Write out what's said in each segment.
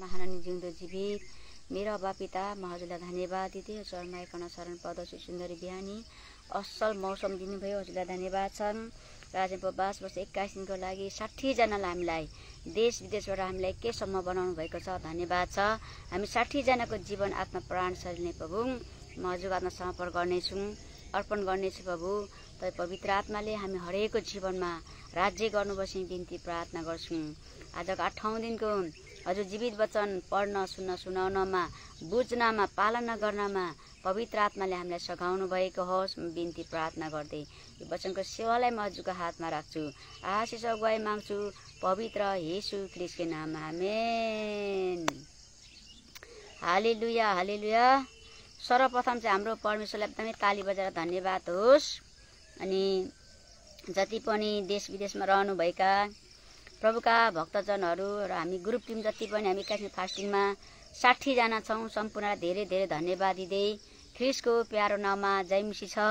महारानी जिउँदो जीवित मेरो अब पिता हजुरलाई धन्यवाद दिदी एक शरण पद सुन्दरी बिहानी असल मौसम दिनुभयो हजुरलाई धन्यवाद छन् बास वर्ष एक्काइस दिनको लागि साठीजनालाई हामीलाई देश विदेशबाट हामीलाई केसम्म बनाउनु भएको छ धन्यवाद छ हामी साठीजनाको जीवन आत्मा प्राण शरीर नै प्रभु म हजुरको आत्मा समर्पण गर्नेछौँ अर्पण गर्नेछु प्रभु तर पवित्र आत्माले हामी हरेकको जीवनमा राज्य गर्नुपर्छ बिन्ती प्रार्थना गर्छौँ आजको आठौँ दिनको हजुर जीवित वचन पढ्न सुन्न सुनाउनमा बुझ्नमा पालना गर्नमा पवित्र आत्माले हामीलाई सघाउनु भएको होस् बिन्ती प्रार्थना गर्दै यो वचनको सेवालाई म हजुरको हातमा राख्छु आशिष अगुवाई माग्छु पवित्र हेसु क्रिस्टको नाममा हामे हाली लुया हाली लुया सर्वप्रथम चाहिँ हाम्रो परमेश्वरलाई एकदमै ताली बजाएर धन्यवाद होस् अनि जति पनि देश विदेशमा रहनुभएका प्रभुका भक्तजनहरू र हामी ग्रुप टिम जति पनि हामी क्यासिङ फास्टिङमा साठीजना छौँ सम्पूर्णलाई धेरै धेरै धन्यवाद दिँदै ख्रिसको प्यारो नाममा जयमिसी छ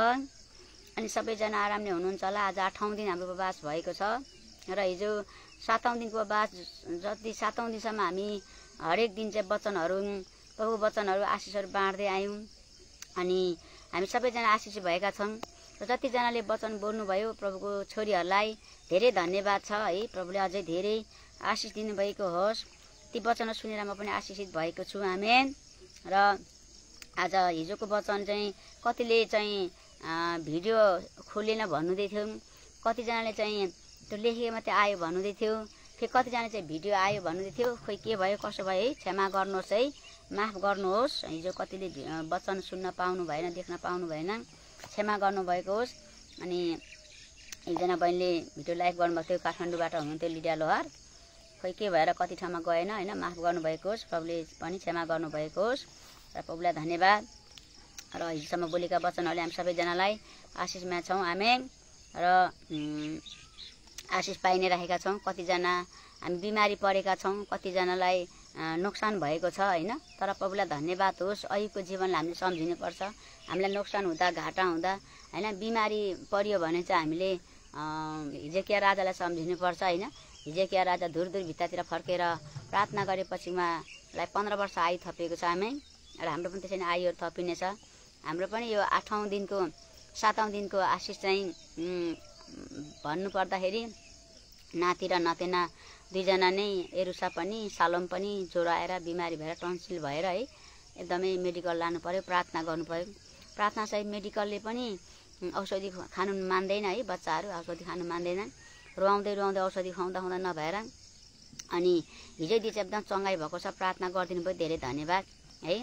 अनि सबैजना आरामले हुनुहुन्छ होला आज आठौँ दिन हाम्रो उपवास भएको छ र हिजो सातौँ दिनको उपवास जति सातौँ दिनसम्म हामी हरेक दिन चाहिँ वचनहरू प्रभु वचनहरू आशिषहरू बाँड्दै आयौँ अनि हामी सबैजना आशिष भएका छौँ र जतिजनाले वचन बोल्नुभयो प्रभुको छोरीहरूलाई धेरै धन्यवाद छ है प्रभुले अझै धेरै आशिष दिनुभएको होस् ती वचन सुनेर म पनि आशिषित भएको छु हामी र आज हिजोको वचन चाहिँ कतिले चाहिँ भिडियो खोलेन भन्नुहुँदै थियौँ कतिजनाले चाहिँ त्यो लेखेको मात्रै आयो भन्नुहुँदै थियो फेरि कतिजना चाहिँ भिडियो आयो भन्नुहुँदै थियो खोइ के भयो कसो भयो है क्षमा गर्नुहोस् है माफ गर्नुहोस् हिजो कतिले वचन सुन्न पाउनु भएन देख्न पाउनु भएन क्षमा गर्नुभएको होस् अनि एकजना बहिनीले भिडियो लाइभ गर्नुभएको थियो काठमाडौँबाट हुनुहुन्थ्यो लिडिया लोहार खोइ के भएर कति ठाउँमा गएन होइन माफ गर्नुभएको होस् प्रभुले पनि क्षमा गर्नुभएको होस् र प्रभुलाई धन्यवाद र हिजोसम्म बोलेका वचनहरूले हामी सबैजनालाई आशिषमा छौँ हामी र आशिष पाइ नै राखेका छौँ कतिजना हामी बिमारी परेका छौँ कतिजनालाई नोक्सान भएको छ होइन तर प्रभुलाई धन्यवाद होस् अहिलेको जीवनलाई हामीले सम्झिनुपर्छ हामीलाई नोक्सान हुँदा घाटा हुँदा होइन बिमारी पऱ्यो भने चाहिँ हामीले हिजोकिया राजालाई सम्झिनुपर्छ होइन हिजोकिया राजा दुर दुर भित्तातिर फर्केर प्रार्थना गरेपछि उहाँलाई पन्ध्र वर्ष आयु थपिएको छ हामी र हाम्रो पनि त्यसरी आयुहरू थपिनेछ हाम्रो पनि यो आठौँ दिनको सातौँ दिनको आशिष चाहिँ भन्नुपर्दाखेरि नाति र नतिना दुईजना नै एरुसा पनि सालम पनि ज्वरो आएर बिमारी भएर टन्सिल भएर है एकदमै मेडिकल लानु पऱ्यो प्रार्थना गर्नु पऱ्यो प्रार्थना प्रार्थनासहित मेडिकलले पनि औषधि खानु मान्दैन है बच्चाहरू औषधि खानु मान्दैन रुवाउँदै रुवाउँदै औषधि खुवाउँदा खुवाउँदा नभएर अनि हिजोदेखि चाहिँ एकदम चङ्गाई भएको छ प्रार्थना गरिदिनु भयो धेरै धन्यवाद है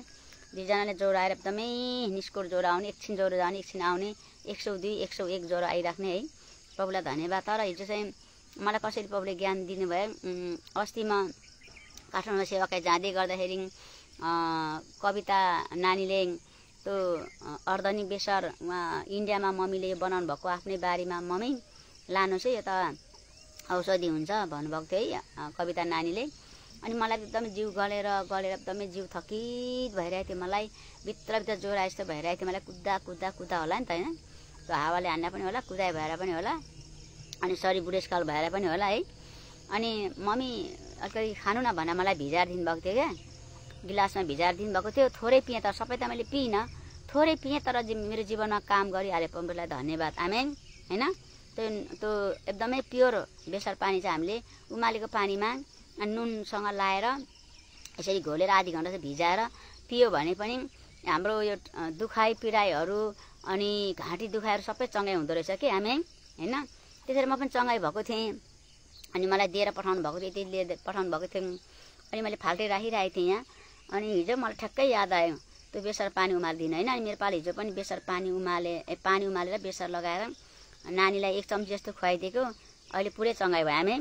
दुईजनाले ज्वरो आएर एकदमै निस्कोर ज्वरो आउने एकछिन ज्वरो जाने एकछिन आउने एक सौ दुई एक सौ एक ज्वरो आइराख्ने है प्रभुलाई धन्यवाद तर हिजो चाहिँ मलाई कसरी प्रभुले ज्ञान दिनुभयो अस्तिमा काठमाडौँ सेवाकै जाँदै गर्दाखेरि कविता नानीले त्यो अर्धनी बेसर इन्डियामा मम्मीले बनाउनु भएको आफ्नै बारीमा मम्मी लानुहोस् है यो त औषधि हुन्छ भन्नुभएको थियो है कविता नानीले अनि मलाई एकदमै जिउ गलेर गलेर एकदमै जिउ थकित भइरहेको थियो मलाई भित्रभित्र ज्वरो जस्तो भइरहेको थियो मलाई कुद्दा कुद्दा कुद्दा होला नि त होइन त्यो हावाले हान्न पनि होला कुदाइ भएर पनि होला अनि सरी बुढेसकाल भएर पनि होला है अनि मम्मी अलिकति खानु न भनेर मलाई भिजाएर दिनुभएको थियो क्या गिलासमा भिजाएर दिनुभएको थियो थोरै पिएँ तर सबै त मैले पिइनँ थोरै पिएँ तर मेरो जीवनमा काम गरिहालेँ पम्पलाई धन्यवाद आमे होइन त्यो त्यो एकदमै प्योर बेसर पानी चाहिँ हामीले उमालेको पानीमा नुनसँग लाएर यसरी घोलेर आधी घन्टा चाहिँ भिजाएर पियो भने पनि हाम्रो यो दुखाइ पिराइहरू अनि घाँटी दुखाइहरू सबै चङ्गाइ हुँदो रहेछ कि हामी होइन त्यसरी म पनि चङ्गाई भएको थिएँ अनि मलाई दिएर पठाउनु भएको थियो त्यति लिएर पठाउनु भएको थियो अनि मैले फाल्टै राखिरहेको थिएँ यहाँ अनि हिजो मलाई ठ्याक्कै याद आयो त्यो बेसर पानी उमालिदिनु होइन अनि मेरो पालि हिजो पनि बेसर पानी उमाले पानी उमालेर बेसर लगाएर नानीलाई एक चम्ची जस्तो खुवाइदिएको अहिले पुरै चङ्गाई भयो हामी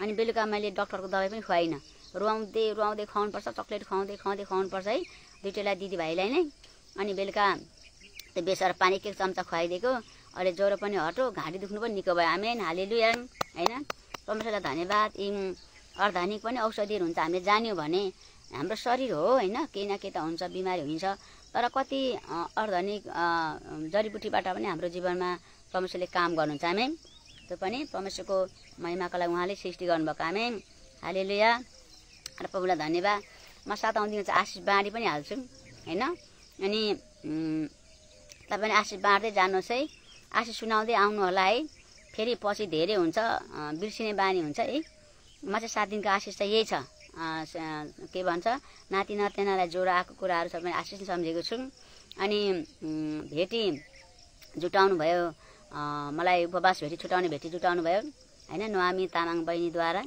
अनि बेलुका मैले डक्टरको दबाई पनि खुवाइनँ रुवाउँदै रुवाउँदै पर्छ चक्लेट खुवाउँदै खुवाउँदै पर्छ है दुइटैलाई दिदीभाइलाई नै अनि बेलुका त्यो बेसर पानी एक चम्चा खुवाइदिएको अहिले ज्वरो पनि हटो घाँटी दुख्नु पनि निको भयो हामी हालिलु यङ होइन परमेश्वरलाई धन्यवाद इम अर्धानिक पनि औषधिहरू हुन्छ हामीले जान्यौँ भने हाम्रो शरीर हो होइन केही न केही त हुन्छ बिमारी हुन्छ तर कति अर्धनिक जडीबुटीबाट पनि हाम्रो जीवनमा परमेश्वरले काम गर्नुहुन्छ हामी त्यो पनि परमेश्वरको महिमाको लागि उहाँले सृष्टि गर्नुभएको हामी हालेलुया र प्रभुलाई धन्यवाद म सात आउँदिन चाहिँ आशिष बाँडी पनि हाल्छु होइन अनि तपाईँले आशिष बाँड्दै जानुहोस् है आशिष सुनाउँदै आउनु होला है फेरि पछि धेरै हुन्छ बिर्सिने बानी हुन्छ है म चाहिँ सात दिनको आशिष चाहिँ यही छ के भन्छ नाति नातिनालाई ज्वरो आएको कुराहरू सबै आशिष नै सम्झेको छु अनि भेटी जुटाउनु भयो मलाई उपवास भेटी छुटाउने भेटी जुटाउनु भयो होइन नुवामी तामाङ बहिनीद्वारा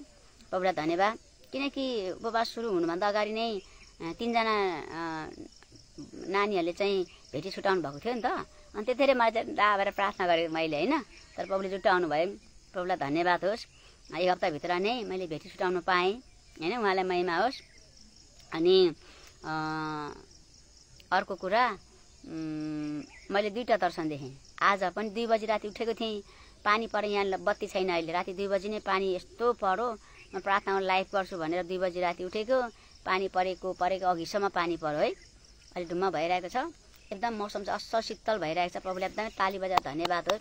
तपाईँलाई धन्यवाद किनकि उपवास सुरु हुनुभन्दा अगाडि नै तिनजना नानीहरूले चाहिँ भेटी छुटाउनु भएको थियो नि त अनि त्यतिखेर मलाई चाहिँ लाभएर प्रार्थना गरेँ मैले होइन तर प्रभुले जुटाउनु भयो प्रभुलाई धन्यवाद होस् एक हप्ताभित्र नै मैले भेटी छुट्याउनु पाएँ होइन उहाँलाई महिमा होस् अनि अर्को कुरा मैले दुईवटा दर्शन देखेँ आज पनि दुई बजी राति उठेको थिएँ पानी पऱ्यो यहाँ बत्ती छैन अहिले राति दुई बजी नै पानी यस्तो पऱ्यो म प्रार्थनामा लाइफ गर्छु भनेर दुई बजी राति उठेको पानी परेको परेको अघिसम्म पानी पऱ्यो है अहिले ढुम्मा भइरहेको छ एकदम मौसम चाहिँ असल शीतल भइरहेको छ प्रभुले एकदमै ताली बजार धन्यवाद हो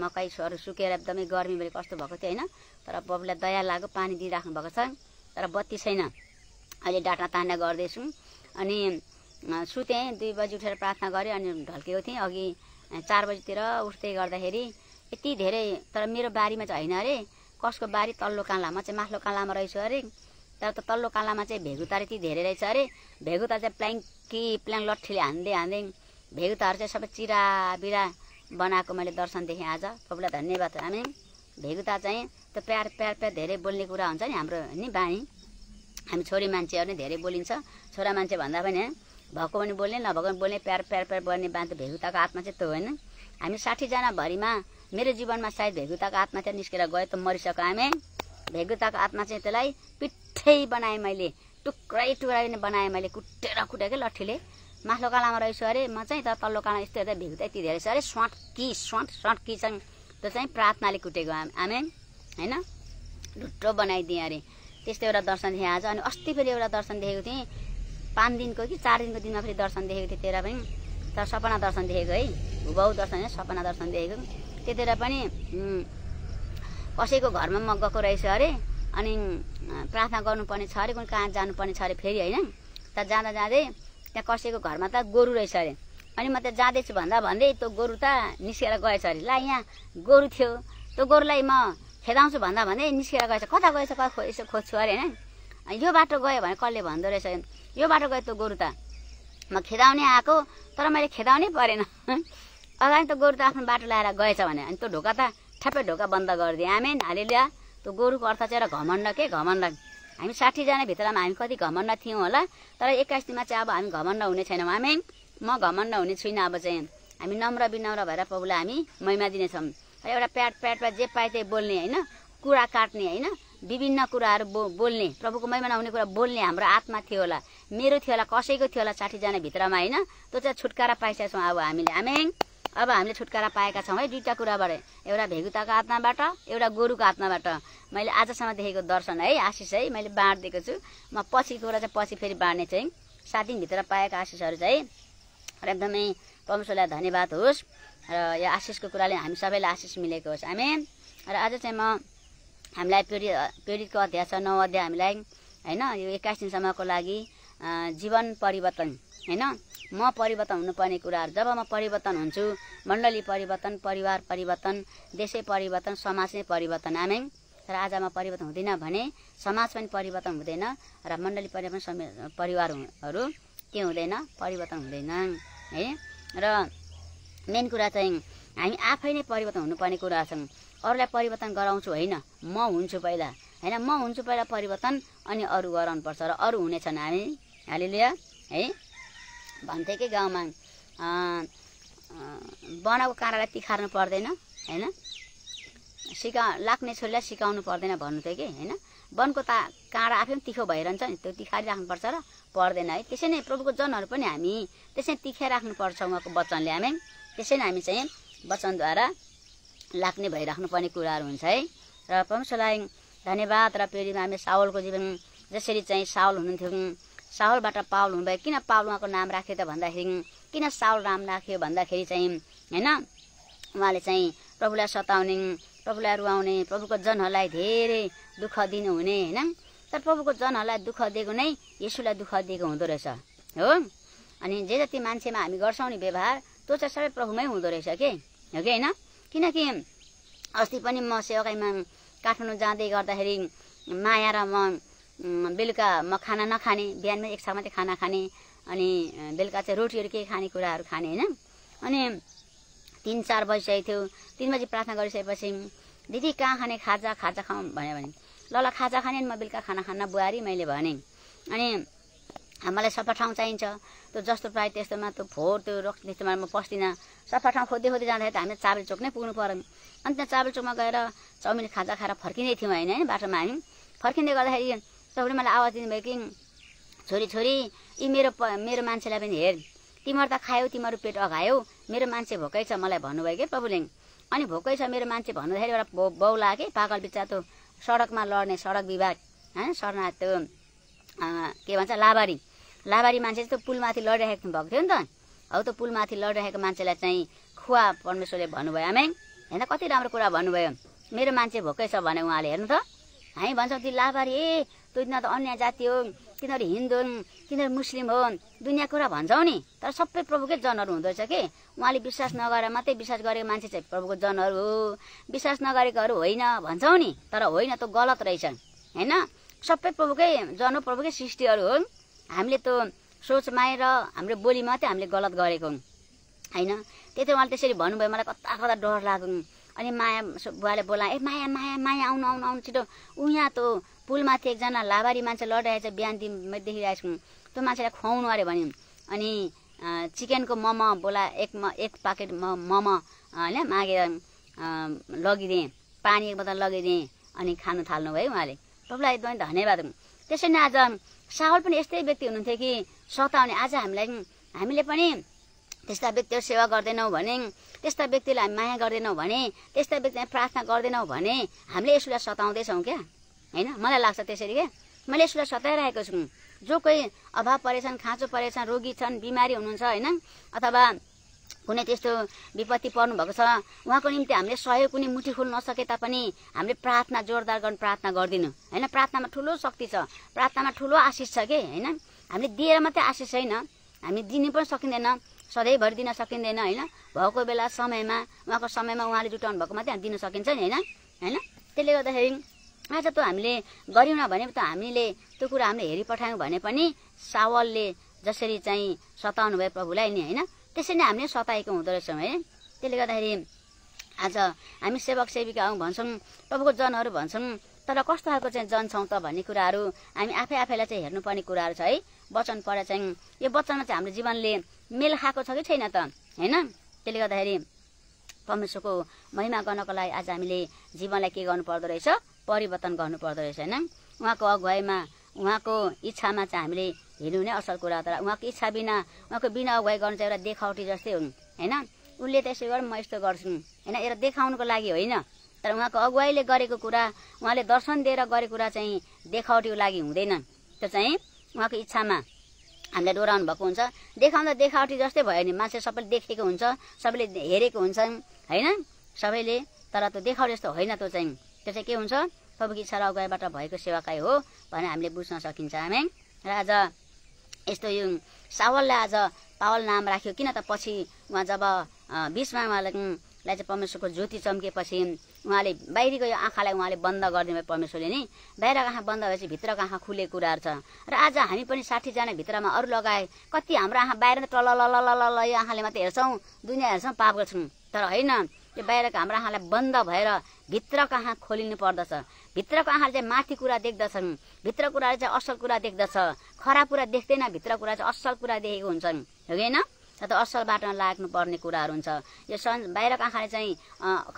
मकैहरू सुकेर एकदमै गर्मी भयो कस्तो भएको थियो होइन तर प्रभुलाई दया लाग्यो पानी दिइराख्नु भएको छ तर बत्ती छैन अहिले डाटा तान्डा गर्दैछौँ अनि सुतेँ दुई बजी उठेर प्रार्थना गरेँ अनि ढल्केको थिएँ अघि चार बजीतिर उठ्दै गर्दाखेरि यति धेरै तर मेरो बारीमा चाहिँ होइन अरे कसको बारी तल्लो काँलामा चाहिँ माथिल्लो काँलामा रहेछु अरे तर त तल्लो कालामा चाहिँ भेगुता यति धेरै रहेछ अरे भेगुता चाहिँ प्लाङ्की प्लाङ लट्ठीले हान्दै हान्दै भेगुताहरू चाहिँ सबै चिरा बिरा बनाएको मैले दर्शन देखेँ आज तपाईँलाई धन्यवाद हामी भेगुता चाहिँ त्यो प्यार प्यार प्यार धेरै बोल्ने कुरा हुन्छ नि हाम्रो नि बानी हामी छोरी मान्छेहरू नै धेरै बोलिन्छ छोरा मान्छे भन्दा पनि भएको पनि बोल्ने नभएको पनि बोल्ने प्यार प्यार प्यार बोल्ने बानी त भेगुताको आत्मा चाहिँ त्यो होइन हामी भरिमा मेरो जीवनमा सायद भेगुताको आत्मा चाहिँ निस्केर गयो त मरिसक्यो हामी भेगुताको आत्मा चाहिँ त्यसलाई पिट लट्ठै बनाएँ मैले टुक्रै टुक्रै बनाएँ मैले कुटेर कुटेकै लट्ठीले माथिल्लो कालामा रहेछु अरे म चाहिँ तर तल्लो काला यस्तो हेर्दा भिग्दै धेरै छ अरे कि सट कि चाहिँ त्यो चाहिँ प्रार्थनाले कुटेको हामी होइन ढुट्टो बनाइदिएँ अरे त्यस्तो एउटा दर्शन देखेँ आज अनि अस्ति फेरि एउटा दर्शन देखेको थिएँ पाँच दिनको कि चार दिनको दिनमा फेरि दर्शन देखेको थिएँ तेह्र पनि तर सपना दर्शन देखेको है हुबाउ दर्शन होइन सपना दर्शन देखेको त्यतिर पनि कसैको घरमा म गएको रहेछु अरे अनि प्रार्थना गर्नुपर्ने छ अरे कुन कहाँ जानुपर्ने छ अरे फेरि होइन त जाँदा जाँदै त्यहाँ कसैको घरमा त गोरु रहेछ अरे अनि म त्यहाँ जाँदैछु भन्दा भन्दै त्यो गोरु त निस्केर गएछ अरे ल यहाँ गोरु थियो त्यो गोरुलाई म खेदाउँछु भन्दा भन्दै निस्केर गएछ कता गएछ कता खो यसो खोज्छु अरे होइन यो बाटो गयो भने कसले भन्दो रहेछ यो बाटो गयो त्यो गोरु त म खेदाउने आएको तर मैले खेदाउनै परेन अगाडि त गोरु त आफ्नो बाटो लगाएर गएछ भने अनि त्यो ढोका त ठ्याप्पै ढोका बन्द गरिदिएँ आमेन हालिलिया त्यो गोरुको अर्थ चाहिँ एउटा घमण्ड के घमण्ड हामी साठीजना भित्रमा हामी कति घमण्ड थियौँ होला तर एक्काइस दिनमा चाहिँ अब हामी घमण्ड हुने छैनौँ हामी म घमण्ड हुने छुइनँ अब चाहिँ हामी नम्र विनम्र भएर प्रभुलाई हामी महिमा दिनेछौँ र एउटा प्याट प्याडमा जे पाए त्यही बोल्ने होइन कुरा काट्ने होइन विभिन्न कुराहरू बो बोल्ने प्रभुको महिमा नहुने कुरा बोल्ने हाम्रो आत्मा थियो होला मेरो थियो होला कसैको थियो होला साठीजना भित्रमा होइन त्यो चाहिँ छुटकारा पाइसकेको छौँ अब हामीले हामी अब हामीले छुटकारा पाएका छौँ है दुईवटा कुराबाट एउटा भेगुताको आत्माबाट एउटा गोरुको आत्माबाट मैले आजसम्म देखेको दर्शन है आशिष है मैले बाँडिदिएको छु म पछि कुरा चाहिँ पछि फेरि बाँड्ने चाहिँ सात दिनभित्र पाएका आशिषहरू चाहिँ र एकदमै परमेश्वरलाई धन्यवाद होस् र यो आशिषको कुराले हामी सबैलाई आशिष मिलेको होस् हामी र आज चाहिँ म हामीलाई पीडित पीडितको अध्याय छ नौ अध्याय हामीलाई होइन यो एक्काइस दिनसम्मको लागि जीवन परिवर्तन होइन म परिवर्तन हुनुपर्ने कुराहरू जब म परिवर्तन हुन्छु मण्डली परिवर्तन परिवार परिवर्तन देशै परिवर्तन समाज नै परिवर्तन आमै तर आज म परिवर्तन हुँदैन भने समाज पनि परिवर्तन हुँदैन र मण्डली परिवर्तन परिवारहरू के हुँदैन परिवर्तन हुँदैन है र मेन कुरा चाहिँ हामी आफै नै परिवर्तन हुनुपर्ने कुरा छौँ अरूलाई परिवर्तन गराउँछु होइन म हुन्छु पहिला होइन म हुन्छु पहिला परिवर्तन अनि अरू गराउनुपर्छ र अरू हुनेछन् हामी हालिलिया है भन्थे कि गाउँमा बनाएको काँडालाई तिखार्नु पर्दैन होइन सिका लाग्ने छोरीलाई सिकाउनु पर्दैन भन्नु थियो कि होइन वनको ता काँडा आफै पनि तिखो भइरहन्छ नि त्यो तिखारी र पर्दैन है त्यसै नै प्रभुको जनहरू पनि हामी त्यसै तिखे राख्नुपर्छ उहाँको वचनले हामी त्यसै नै हामी चाहिँ वचनद्वारा लाग्ने भइराख्नुपर्ने कुराहरू हुन्छ है र परमेश्वरलाई धन्यवाद र प्रेरितमा हामी साउलको जीवन जसरी चाहिँ सावल हुनुहुन्थ्यो साहुलबाट पावल हुनुभयो किन पावल उहाँको नाम राख्यो त भन्दाखेरि किन साउल नाम राख्यो भन्दाखेरि चाहिँ होइन उहाँले चाहिँ प्रभुलाई सताउने प्रभुलाई रुवाउने प्रभुको जनहरूलाई धेरै दुःख दिनुहुने होइन तर प्रभुको जनहरूलाई दुःख दिएको नै यसुलाई दुःख दिएको हुँदो रहेछ हो अनि जे जति मान्छेमा हामी गर्छौँ नि व्यवहार त्यो चाहिँ सबै प्रभुमै हुँदो रहेछ के हो कि होइन किनकि अस्ति पनि म सेवाकाइमा काठमाडौँ जाँदै गर्दाखेरि माया र म बेलुका म खाना नखाने बिहानमा एक साथ मात्रै खाना खाने अनि बेलुका चाहिँ रोटीहरू केही खाने कुराहरू खाने होइन अनि तिन चार बजिसकेको थियो तिन बजी प्रार्थना गरिसकेपछि दिदी कहाँ खाने खाजा खाजा खाउँ भन्यो भने ल ल खाजा खाने अनि म बेलुका खाना खान बुहारी मैले भने अनि मलाई सफा ठाउँ चाहिन्छ त्यो जस्तो प्रायः त्यस्तोमा त्यो फोहोर त्यो रक्स त्यस्तोमा म पस्दिनँ सफा ठाउँ खोज्दै खोज्दै जाँदाखेरि त हामीले चाबल चोक नै पुग्नु पऱ्यो अनि त्यहाँ चाबल चोकमा गएर चाउमिन खाजा खाएर फर्किँदै थियौँ होइन होइन बाटोमा हामी फर्किँदै गर्दाखेरि तपाईँले मलाई आवाज दिनुभयो कि छोरी छोरी यी मेरो प मेरो मान्छेलाई पनि हेर तिमीहरू त खायौ तिमीहरू पेट अघायौ मेरो मान्छे भोकै छ मलाई भन्नुभयो कि प्रभुले अनि भोकै छ मेरो मान्छे भन्दाखेरि एउटा भो बौला कि पागल बिचातो सडकमा लड्ने सडक विभाग होइन शरणा त्यो के भन्छ लाबारी लाबारी मान्छे चाहिँ त्यो पुलमाथि लडिराखेको भएको थियो नि त हौ त्यो पुलमाथि लडिरहेको मान्छेलाई चाहिँ खुवा परमेश्वरले भन्नुभयो हामी होइन कति राम्रो कुरा भन्नुभयो मेरो मान्छे भोकै छ भने उहाँले हेर्नु त हामी भन्छौँ ती लाबारी ए तिनीहरू त अन्य जाति हो तिनीहरू हिन्दू हुन् तिनीहरू मुस्लिम हो दुनियाँ कुरा भन्छौ नि तर सबै प्रभुकै जनहरू हुँदो रहेछ कि उहाँले विश्वास नगरेर मात्रै विश्वास गरेको मान्छे चाहिँ प्रभुको जनहरू हो विश्वास नगरेकोहरू होइन भन्छौ नि तर होइन त्यो गलत रहेछन् होइन सबै प्रभुकै जन प्रभुकै सृष्टिहरू हुन् हामीले त्यो सोच माएर हाम्रो बोली मात्रै हामीले गलत गरेको हौँ होइन त्यति उहाँले त्यसरी भन्नुभयो मलाई कता कता डर लाग्यो अनि माया बुवाले बोला ए माया माया माया आउनु आउनु आउनु छिटो ऊ यहाँ त पुलमाथि एकजना लाभारी मान्छे लडिरहेछ बिहानदेखि देखिरहेको छौँ त्यो मान्छेलाई खुवाउनु अरे भन्यौँ अनि चिकनको मोमो बोला एक म एक पाकेट म होइन मागेर लगिदिएँ पानी एक बोतल लगिदिएँ अनि खानु भयो उहाँले तपाईँलाई एकदमै धन्यवाद त्यसरी नै आज सावल पनि यस्तै व्यक्ति हुनुहुन्थ्यो कि सताउने आज हामीलाई हामीले पनि त्यस्ता व्यक्तिहरू सेवा गर्दैनौँ भने त्यस्ता व्यक्तिलाई हामी माया गर्दैनौँ भने त्यस्ता व्यक्तिलाई प्रार्थना गर्दैनौँ भने हामीले यसलाई सताउँदैछौँ क्या होइन मलाई लाग्छ त्यसरी क्या मैले यसलाई सताइरहेको छु जो कोही अभाव परेछन् खाँचो परेछन् रोगी छन् बिमारी हुनुहुन्छ होइन अथवा कुनै त्यस्तो विपत्ति पर्नुभएको छ उहाँको निम्ति हामीले सहयोग कुनै मुठी खोल्न नसके तापनि हामीले प्रार्थना जोरदार गर्नु प्रार्थना गरिदिनु होइन प्रार्थनामा ठुलो शक्ति छ प्रार्थनामा ठुलो आशिष छ कि होइन हामीले दिएर मात्रै आशिष छैन हामी दिनु पनि सकिँदैन सधैँभरि दिन सकिँदैन होइन भएको बेला समयमा उहाँको समयमा उहाँले जुटाउनु भएको मात्रै हामी दिन सकिन्छ नि होइन होइन त्यसले गर्दाखेरि आज त हामीले गऱ्यौँ भने त हामीले त्यो कुरा हामीले हेरिपठायौँ भने पनि सावलले जसरी चाहिँ सताउनु भयो प्रभुलाई नि होइन त्यसरी नै हामीले सताएको हुँदो रहेछौँ है त्यसले गर्दाखेरि आज हामी सेवक सेविका हौँ भन्छौँ प्रभुको जनहरू भन्छौँ तर कस्तो खालको चाहिँ जन छौँ त भन्ने कुराहरू हामी आफै आफैलाई चाहिँ हेर्नुपर्ने कुराहरू छ है वचन पढेर चाहिँ यो वचनमा चाहिँ हाम्रो जीवनले मेल खाएको छ कि छैन त होइन त्यसले गर्दाखेरि परमेश्वरको महिमा गर्नको लागि आज हामीले जीवनलाई के गर्नु पर्दो रहेछ परिवर्तन गर्नुपर्दो रहेछ होइन उहाँको अगुवाईमा उहाँको इच्छामा चाहिँ हामीले हिँड्नु नै असल कुरा तर उहाँको इच्छा बिना उहाँको बिना अगुवाई गर्नु चाहिँ एउटा देखावटी जस्तै हुन् होइन उसले त यसो गरौँ म यस्तो गर्छु होइन एउटा देखाउनुको लागि होइन तर उहाँको अगुवाईले गरेको कुरा उहाँले दर्शन दिएर गरेको कुरा चाहिँ देखावटीको लागि हुँदैन त्यो चाहिँ उहाँको इच्छामा हामीलाई डोराउनु भएको हुन्छ देखाउँदा देखावटी जस्तै भयो भने मान्छे सबैले देखेको हुन्छ सबैले हेरेको हुन्छन् होइन सबैले तर त्यो देखाउ जस्तो होइन त्यो चाहिँ त्यो चाहिँ के हुन्छ प्रभुको इच्छा र अगुवाईबाट भएको सेवाकाइ हो भनेर हामीले बुझ्न सकिन्छ हामी र आज यस्तो यो सावललाई आज पावल नाम राख्यो किन त पछि उहाँ जब बिचमा उहाँलाई चाहिँ परमेश्वरको ज्योति चम्किएपछि उहाँले बाहिरको यो आँखालाई उहाँले बन्द गरिदिनु भयो परमेश्वरले नि बाहिरको आँखा बन्द भएपछि भित्रको आँखा खुले कुराहरू छ र आज हामी पनि साठीजना भित्रमा अरू लगाए कति हाम्रो आँखा बाहिर त टल ल ल ल यो आँखाले मात्रै हेर्छौँ दुनियाँ हेर्छौँ पाप गर्छौँ तर होइन त्यो बाहिरको हाम्रो आँखालाई बन्द भएर भित्रको आँखा खोलिनु पर्दछ भित्रको आँखाले चाहिँ माथि कुरा देख्दछन् भित्र कुराले चाहिँ असल कुरा देख्दछ खराब कुरा देख्दैन भित्र कुरा चाहिँ असल कुरा देखेको हुन्छन् हो होइन त असल बाटोमा लाग्नु पर्ने कुराहरू हुन्छ यो सन् बाहिरको आँखाले चाहिँ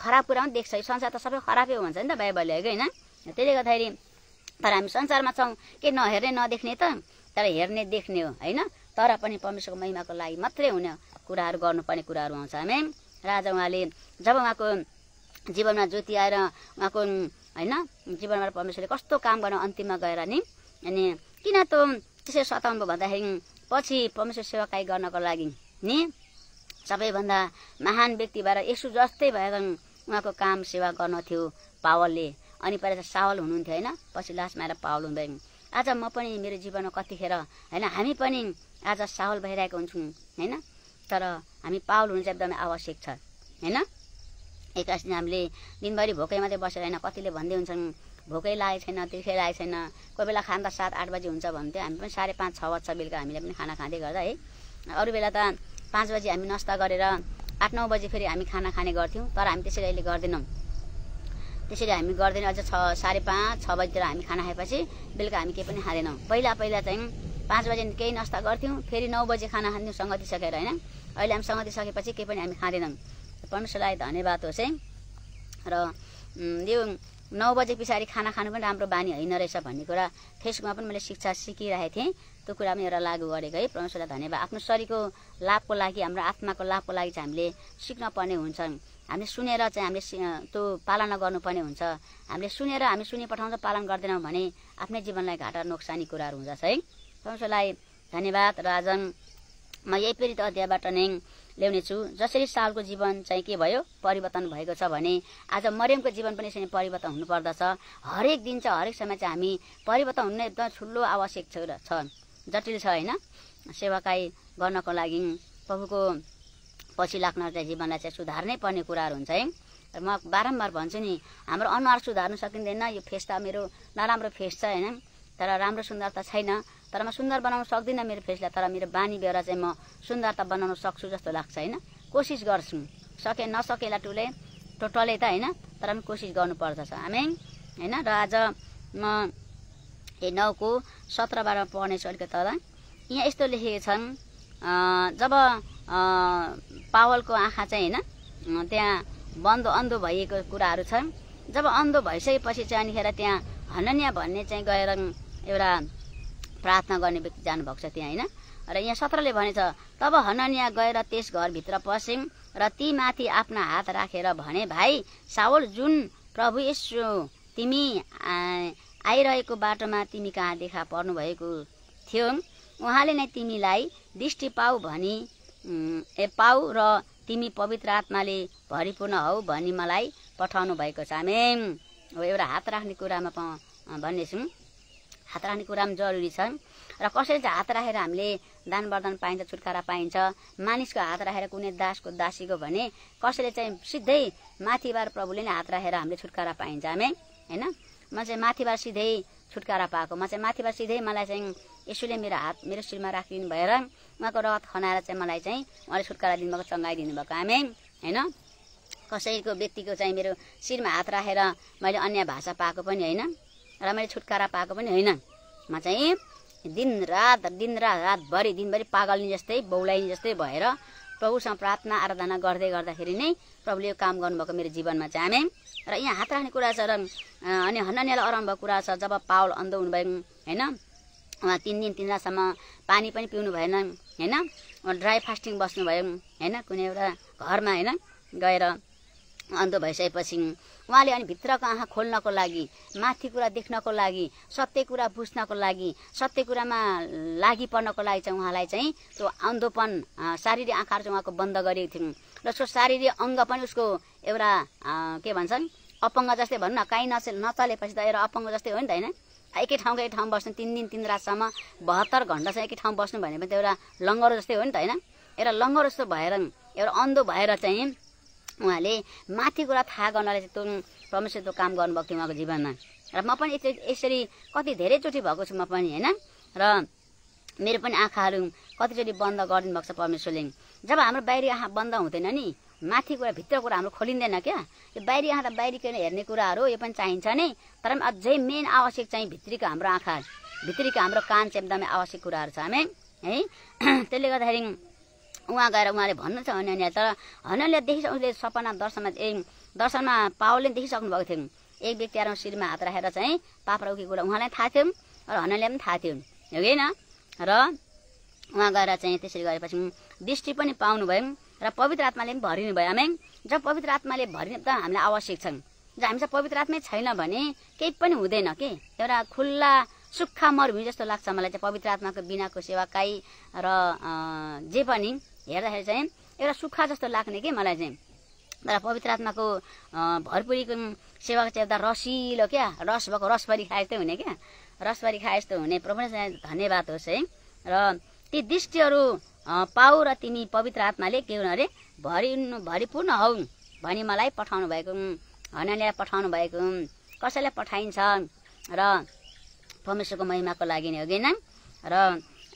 खराब कुरा पनि देख्छ यो संसार त सबै खराबै हुन्छ नि त बाइबलले हो कि होइन त्यसले गर्दाखेरि तर हामी संसारमा छौँ के नहेर्ने नदेख्ने त तर हेर्ने देख्ने हो होइन तर पनि परमेश्वरको महिमाको लागि मात्रै हुने कुराहरू गर्नुपर्ने कुराहरू आउँछ हामी राजा उहाँले जब उहाँको जीवनमा ज्योति आएर उहाँको होइन जीवनमा परमेश्वरले कस्तो काम गर्न अन्तिममा गएर नि अनि किन त त्यसरी सताउनु भन्दाखेरि पछि परमेश्वर सेवाकाई गर्नको लागि नि सबैभन्दा महान व्यक्ति भएर यसो जस्तै भएर उहाँको काम सेवा गर्न थियो पावलले अनि पहिला त सावल हुनुहुन्थ्यो होइन पछि लास्टमा आएर पावल हुँदैन आज म पनि मेरो जीवनमा कतिखेर होइन हामी पनि आज सावल भइरहेको हुन्छौँ होइन तर हामी पावल हुनु चाहिँ एकदमै आवश्यक छ होइन एक्कास दिन हामीले दिनभरि भोकै मात्रै बसेर होइन कतिले भन्दै हुन्छन् भोकै लागेको छैन तिर्खै लागेको छैन कोही बेला खाँदा सात आठ बजी हुन्छ भन्थ्यो हामी पनि साढे पाँच छ बज्छ बेलुका हामीले पनि खाना खाँदै गर्दा है अरू बेला त पाँच बजी हामी नास्ता गरेर आठ नौ बजी फेरि हामी खाना खाने गर्थ्यौँ तर हामी त्यसरी अहिले गर्दैनौँ त्यसरी हामी गर्दैनौँ अझ छ साढे पाँच छ बजीतिर हामी खाना खाएपछि बेलुका हामी केही पनि खाँदैनौँ पहिला पहिला चाहिँ पाँच बजी केही नास्ता गर्थ्यौँ फेरि नौ बजी खाना खान्थ्यौँ सङ्गति सकेर होइन अहिले हामी समातिसकेपछि केही पनि हामी खाँदैनौँ परमेश्वरलाई धन्यवाद होस् है र यो नौ बजे पछाडि खाना खानु पनि राम्रो बानी होइन रहेछ भन्ने कुरा फेसबुकमा पनि मैले शिक्षा सिकिरहेको थिएँ त्यो कुरा पनि एउटा लागु गरेको है परमेश्वरलाई धन्यवाद आफ्नो शरीरको लाभको लागि हाम्रो आत्माको लाभको लागि चाहिँ हामीले सिक्न पर्ने हुन्छ हामीले सुनेर चाहिँ हामीले त्यो पालना गर्नुपर्ने हुन्छ हामीले सुनेर हामी सुनि पठाउँछ पालन गर्दैनौँ भने आफ्नै जीवनलाई घाटा नोक्सानी कुराहरू हुँदछ है परमेश्वरलाई धन्यवाद राजन म यही प्रेरित अध्यायबाट नै छु जसरी सालको जीवन चाहिँ के भयो परिवर्तन भएको छ भने आज मरियमको जीवन पनि यसरी परिवर्तन हुनुपर्दछ हरेक दिन चाहिँ हरेक समय चाहिँ हामी परिवर्तन हुनु एकदम ठुलो आवश्यक छ जटिल छ होइन सेवाकाई गर्नको लागि प्रभुको पछि लाग्न चाहिँ जीवनलाई चाहिँ सुधार्नै पर्ने कुराहरू हुन्छ है र म बारम्बार भन्छु नि हाम्रो अनुहार सुधार्नु सकिँदैन यो फेस त मेरो नराम्रो फेस छ होइन तर राम्रो सुन्दर त छैन तर म सुन्दर बनाउन सक्दिनँ मेरो फेसलाई तर मेरो बानी बेहोरा चाहिँ म सुन्दर त बनाउन सक्छु जस्तो लाग्छ होइन कोसिस गर्छु सके नसकेला टुले टोटलै त होइन तर पनि कोसिस गर्नुपर्दछ हामी होइन र आज म ए नौको सत्र बाह्रमा पढ्नेछु अलिकति तल यहाँ यस्तो लेखेका छन् जब पावलको आँखा चाहिँ होइन त्यहाँ बन्द अन्धो भइएको कुराहरू छन् जब अन्धो भइसकेपछि चाहिँ अनिखेर त्यहाँ हननिया भन्ने चाहिँ गएर एउटा प्रार्थना गर्ने व्यक्ति जानुभएको छ त्यहाँ होइन र यहाँ सत्रले भनेछ तब हननिया गएर त्यस घरभित्र पस्यौँ र माथि आफ्ना हात राखेर भने भाइ सावल जुन प्रभु यसो तिमी आइरहेको बाटोमा तिमी कहाँ देखा पर्नुभएको थियो उहाँले नै तिमीलाई दृष्टि पाऊ भनी ए पाऊ र तिमी पवित्र आत्माले भरिपूर्ण हौ भनी मलाई पठाउनु भएको छ मेम हो एउटा हात राख्ने कुरामा भन्नेछौँ हात राख्ने कुरा पनि जरुरी छ र कसरी चाहिँ हात राखेर हामीले दान वरदान पाइन्छ छुटकारा पाइन्छ मानिसको हात राखेर कुनै दासको दासीको भने कसैले चाहिँ सिधै माथिबार प्रभुले नै हात राखेर हामीले छुटकारा पाइन्छ हामी होइन म चाहिँ माथिबार सिधै छुटकारा पाएको म चाहिँ माथिबार सिधै मलाई चाहिँ यसोले मेरो हात मेरो शिरमा राखिदिनु भएर उहाँको रगत खनाएर चाहिँ मलाई चाहिँ उहाँले छुटकारा दिनुभएको चङ्गाइदिनु भएको हामी होइन कसैको व्यक्तिको चाहिँ मेरो शिरमा हात राखेर मैले अन्य भाषा पाएको पनि होइन र मैले छुटकारा पाएको पनि होइन म चाहिँ दिनरात दिनरात रातभरि दिनभरि पागल्ने जस्तै बौलाइने जस्तै भएर प्रभुसँग प्रार्थना आराधना गर्दै गर्दाखेरि नै प्रभुले यो काम गर्नुभएको मेरो जीवनमा चाहिँ हामी र यहाँ हात राख्ने कुरा छ र अनि हन्नानीलाई अराम भएको कुरा छ जब पावल अन्धो हुनुभयो होइन उहाँ तिन दिन तिन रातसम्म पानी पनि पिउनु भएन होइन ड्राई फास्टिङ बस्नुभयो होइन कुनै एउटा घरमा होइन गएर अन्त भइसकेपछि उहाँले अनि भित्रको आँखा खोल्नको लागि माथि कुरा देख्नको लागि सत्य कुरा बुझ्नको लागि सत्य कुरामा लागि पर्नको लागि चाहिँ उहाँलाई चाहिँ त्यो अन्धोपन शारीरिक आँखाहरू चाहिँ उहाँको बन्द गरेको थियौँ र उसको शारीरिक अङ्ग पनि उसको एउटा के भन्छन् अपङ्ग जस्तै भनौँ न काहीँ नच नचलेपछि त एउटा अपङ्ग जस्तै हो नि त होइन एकै ठाउँको एक ठाउँ बस्नु तिन दिन तिन रातसम्म बहत्तर घन्टासम्म एकै ठाउँ बस्नु भने पनि त एउटा लङ्गरो जस्तै हो नि त होइन एउटा लङ्गरो जस्तो भएर एउटा अन्धो भएर चाहिँ उहाँले माथि कुरा थाहा गर्नलाई त्यो परमेश्वरको काम गर्नुभएको थियो उहाँको जीवनमा र म पनि यसरी कति धेरैचोटि भएको छु म पनि होइन र मेरो पनि आँखाहरू कतिचोटि बन्द गरिदिनु भएको छ परमेश्वरले जब हाम्रो बाहिरी आँखा बन्द हुँदैन नि माथि कुरा भित्र कुरा हाम्रो खोलिँदैन क्या यो बाहिरी आँखा त बाहिरी किन हेर्ने कुराहरू यो पनि चाहिन्छ नै तर पनि अझै मेन आवश्यक चाहिँ भित्रीको हाम्रो आँखा भित्रीको हाम्रो कान चाहिँ एकदमै आवश्यक कुराहरू छ हामी है त्यसले गर्दाखेरि उहाँ गएर उहाँले भन्नु छ हनन्या तर हनले देखिसक्नु उसले सपना दर्शनमा ए दर्शनमा पावलले देखिसक्नु भएको थियौँ एक व्यक्ति आएर शिरमा हात राखेर चाहिँ पाप्रा उकेको कुरा उहाँलाई थाहा थियौँ र हनले पनि थाहा थियौँ हो कि र उहाँ गएर चाहिँ त्यसरी गरेपछि दृष्टि पनि पाउनुभयौँ र पवित्र आत्माले पनि भरिनु भयो हामी जब पवित्र आत्माले भरिने त हामीलाई आवश्यक छन् जब हामी हामीसँग पवित्र आत्मै छैन भने केही पनि हुँदैन के एउटा खुल्ला सुक्खा मरुभूमि जस्तो लाग्छ मलाई चाहिँ पवित्र आत्माको बिनाको सेवाकाई र जे पनि हेर्दाखेरि चाहिँ एउटा सुक्खा जस्तो लाग्ने कि मलाई चाहिँ तर पवित्र आत्माको भरपुरीको सेवाको चाहिँ एउटा रसिलो क्या रस भएको रसभरि खाए जस्तै हुने क्या रसभरि खाए जस्तो हुने प्रभु धन्यवाद होस् है र ती दृष्टिहरू पाऊ र तिमी पवित्र आत्माले के हुनु अरे भरि भरिपूर्ण हौ भनी मलाई पठाउनु भएको हनानीलाई पठाउनु भएको कसैलाई पठाइन्छ र परमेश्वरको महिमाको लागि नै हो कि र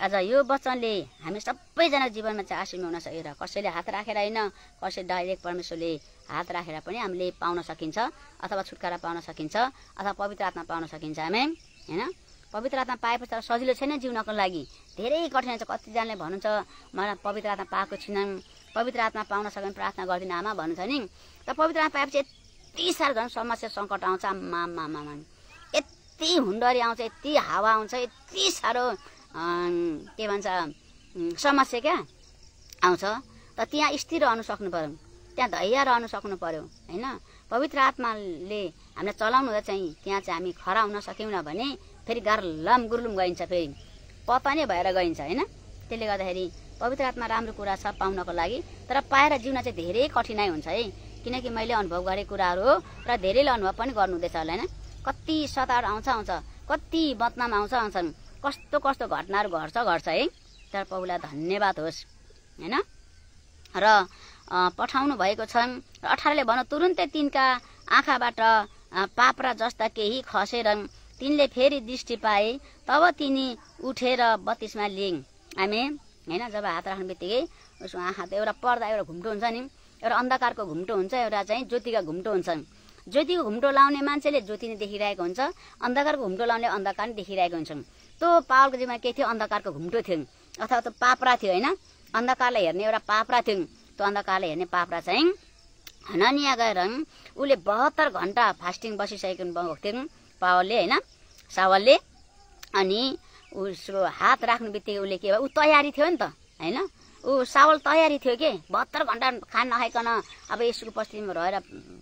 आज यो वचनले हामी सबैजना जीवनमा चाहिँ आशीर्वाद हुन सकेर कसैले हात राखेर होइन कसैले डाइरेक्ट परमेश्वरले हात राखेर पनि हामीले पाउन सकिन्छ अथवा छुटकारा पाउन सकिन्छ अथवा पवित्र आत्मा पाउन सकिन्छ हामी होइन पवित्र आत्मा पाएपछि तर सजिलो छैन जिउनको लागि धेरै कठिन छ कतिजनाले भन्नुहुन्छ मलाई पवित्र आत्मा पाएको छुइनँ पवित्र आत्मा पाउन सक्यो भने प्रार्थना गर्दिनँ आमा भन्नुहुन्छ नि त पवित्र आत्मा पाएपछि यति साह्रो झन् समस्या सङ्कट आउँछ आमा मामा यति हुन्डरी आउँछ यति हावा आउँछ यति साह्रो के भन्छ समस्या क्या आउँछ त त्यहाँ स्थिर रहनु सक्नु पऱ्यो त्यहाँ धैया रहनु सक्नु पऱ्यो होइन पवित्र आत्माले हामीलाई चलाउनु हुँदा चाहिँ त्यहाँ चाहिँ हामी खरा हुन सक्यौँ भने फेरि गार्लम गुर्लुम गइन्छ फेरि नै भएर गइन्छ होइन त्यसले गर्दाखेरि पवित्र आत्मा राम्रो कुरा छ पाउनको लागि तर पाएर जिउन चाहिँ धेरै कठिनाइ हुन्छ है किनकि मैले अनुभव गरेको कुराहरू हो र धेरैले अनुभव पनि गर्नुहुँदैछ होला होइन कति सतार आउँछ आउँछ कति बदनाम आउँछ आउँछन् कस्तो कस्तो घटनाहरू घट्छ घट्छ है तर पौला धन्यवाद होस् होइन र पठाउनु भएको छ र अठारले भनौँ तुरुन्तै तिनका आँखाबाट पाप्रा जस्ता केही खसेर तिनले फेरि दृष्टि पाए तब तिनी उठेर बत्तिसमा लिङ हामी होइन जब हात राख्ने बित्तिकै उसको आँखा त एउटा पर्दा एउटा घुम्टो हुन्छ नि एउटा अन्धकारको घुम्टो हुन्छ एउटा चाहिँ ज्योतिका घुम्टो हुन्छ ज्योतिको घुम्टो लाउने मान्छेले ज्योति नै देखिरहेको हुन्छ अन्धकारको घुम्टो लाउने अन्धकार नै देखिरहेको हुन्छन् यस्तो पावलको जिम्मा के थियो अन्धकारको घुम्टो थियौँ अथवा त्यो पाप्रा थियो होइन अन्धकारलाई हेर्ने एउटा पाप्रा थियौँ त्यो अन्धकारले हेर्ने पाप्रा चाहिँ हननिया गएर उसले बहत्तर घन्टा फास्टिङ बसिसकेको भएको थियौँ पावलले होइन सावलले अनि उसको हात राख्नु बित्तिकै उसले के भयो ऊ तयारी थियो नि त होइन ऊ सावल तयारी थियो कि बहत्तर घन्टा खान नखाइकन अब यसको उपस्थितिमा रहेर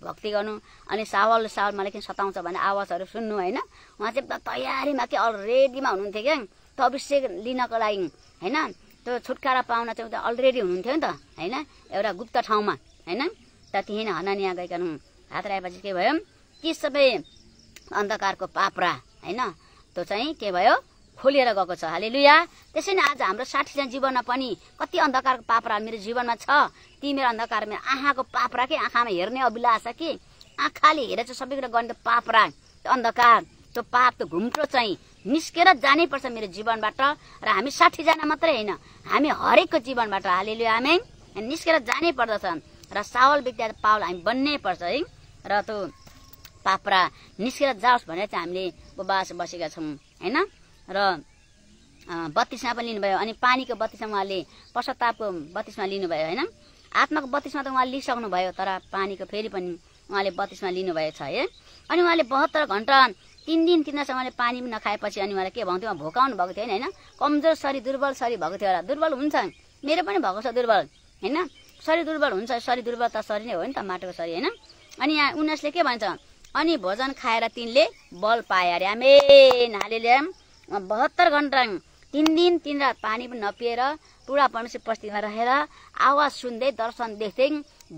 भक्ति गर्नु अनि सावल सावल मलाई किन सताउँछ भने आवाजहरू सुन्नु होइन उहाँ चाहिँ तयारीमा कि अलरेडीमा हुनुहुन्थ्यो क्या त अभिषेक लिनको लागि होइन त्यो छुटकारा पाउन चाहिँ उता अलरेडी हुनुहुन्थ्यो नि त होइन एउटा गुप्त ठाउँमा होइन त त्यहीँ नै हनानिया गइकन हात राखेपछि के भयो ती सबै अन्धकारको पाप्रा होइन त्यो चाहिँ के भयो खोलिएर गएको छ हाले लुया त्यसै नै आज हाम्रो साठीजना जीवनमा पनि कति अन्धकारको पापरा मेरो जीवनमा छ ती मेरो अन्धकार मेरो आँखाको पापरा कि आँखामा हेर्ने अभिलाषा कि आँखाले हेरेर चाहिँ सबै कुरा गर्ने पापरा त्यो अन्धकार त्यो पाप त्यो घुम्टो चाहिँ निस्केर जानै पर्छ मेरो जीवनबाट र हामी साठीजना मात्रै होइन हामी हरेकको जीवनबाट हाले लुया हामी निस्केर जानै पर्दछ र सावल व्यक्ति पावल हामी बन्नै पर्छ है र त्यो पापरा निस्केर जाओस् भनेर चाहिँ हामीले उपवास बसेका छौँ होइन र बत्तिसमा पनि लिनुभयो अनि पानीको बत्तिसमा उहाँले पश्चातापको बत्तिसमा लिनुभयो होइन आत्माको बत्तिसमा त उहाँले लिइसक्नुभयो तर पानीको फेरि पनि उहाँले बत्तिसमा छ है अनि उहाँले बहत्तर घन्टा तिन दिन तिन उहाँले पानी पनि नखाएपछि अनि उहाँले के भन्थ्यो उहाँ भोकाउनु भएको थियो होइन होइन कमजोर शरीर दुर्बल शरीर भएको थियो होला दुर्बल हुन्छ मेरो पनि भएको छ दुर्बल होइन शरीर दुर्बल हुन्छ शरीर दुर्बल त शरीर नै हो नि त माटोको शरीर होइन अनि यहाँ उन्नाइसले के भन्छ अनि भोजन खाएर तिनले बल पाए अरे नाले ल्याम बहत्तर घन्टा तिन दिन तिन रात पानी पनि नपिएर पुरा परमेश्वर बस्तीमा रहेर आवाज सुन्दै दर्शन देख्दै